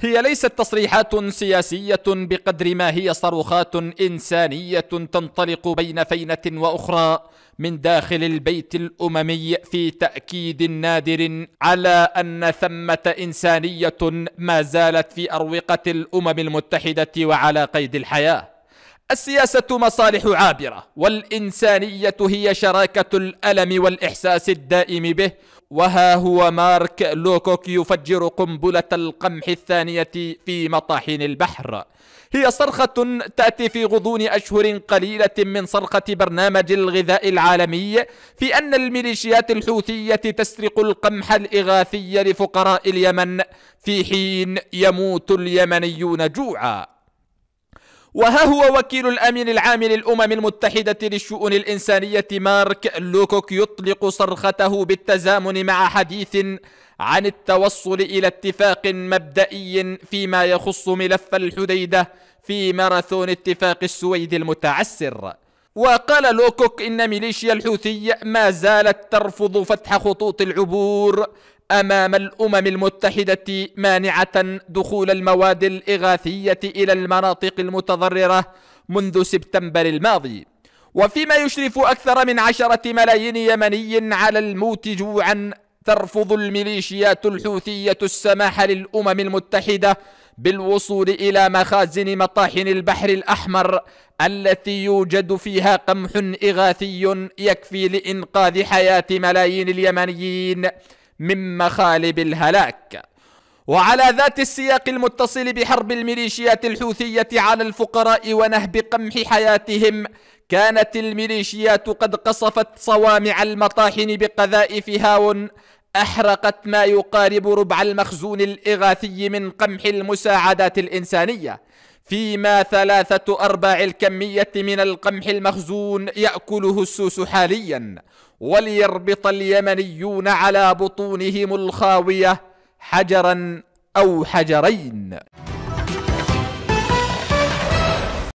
هي ليست تصريحات سياسية بقدر ما هي صاروخات إنسانية تنطلق بين فينة وأخرى من داخل البيت الأممي في تأكيد نادر على أن ثمة إنسانية ما زالت في أروقة الأمم المتحدة وعلى قيد الحياة السياسة مصالح عابرة والإنسانية هي شراكة الألم والإحساس الدائم به وها هو مارك لوكوك يفجر قنبلة القمح الثانية في مطاحن البحر هي صرخة تأتي في غضون أشهر قليلة من صرخة برنامج الغذاء العالمي في أن الميليشيات الحوثية تسرق القمح الإغاثي لفقراء اليمن في حين يموت اليمنيون جوعا وها هو وكيل الأمين العام للأمم المتحدة للشؤون الإنسانية مارك لوكوك يطلق صرخته بالتزامن مع حديث عن التوصل إلى اتفاق مبدئي فيما يخص ملف الحديدة في ماراثون اتفاق السويد المتعسر وقال لوكوك إن ميليشيا الحوثي ما زالت ترفض فتح خطوط العبور امام الامم المتحده مانعه دخول المواد الاغاثيه الى المناطق المتضرره منذ سبتمبر الماضي وفيما يشرف اكثر من عشره ملايين يمني على الموت جوعا ترفض الميليشيات الحوثيه السماح للامم المتحده بالوصول الى مخازن مطاحن البحر الاحمر التي يوجد فيها قمح اغاثي يكفي لانقاذ حياه ملايين اليمنيين من مخالب الهلاك وعلى ذات السياق المتصل بحرب الميليشيات الحوثية على الفقراء ونهب قمح حياتهم كانت الميليشيات قد قصفت صوامع المطاحن بقذائف هاون أحرقت ما يقارب ربع المخزون الإغاثي من قمح المساعدات الإنسانية فيما ثلاثة أرباع الكمية من القمح المخزون يأكله السوس حاليا وليربط اليمنيون على بطونهم الخاوية حجرا أو حجرين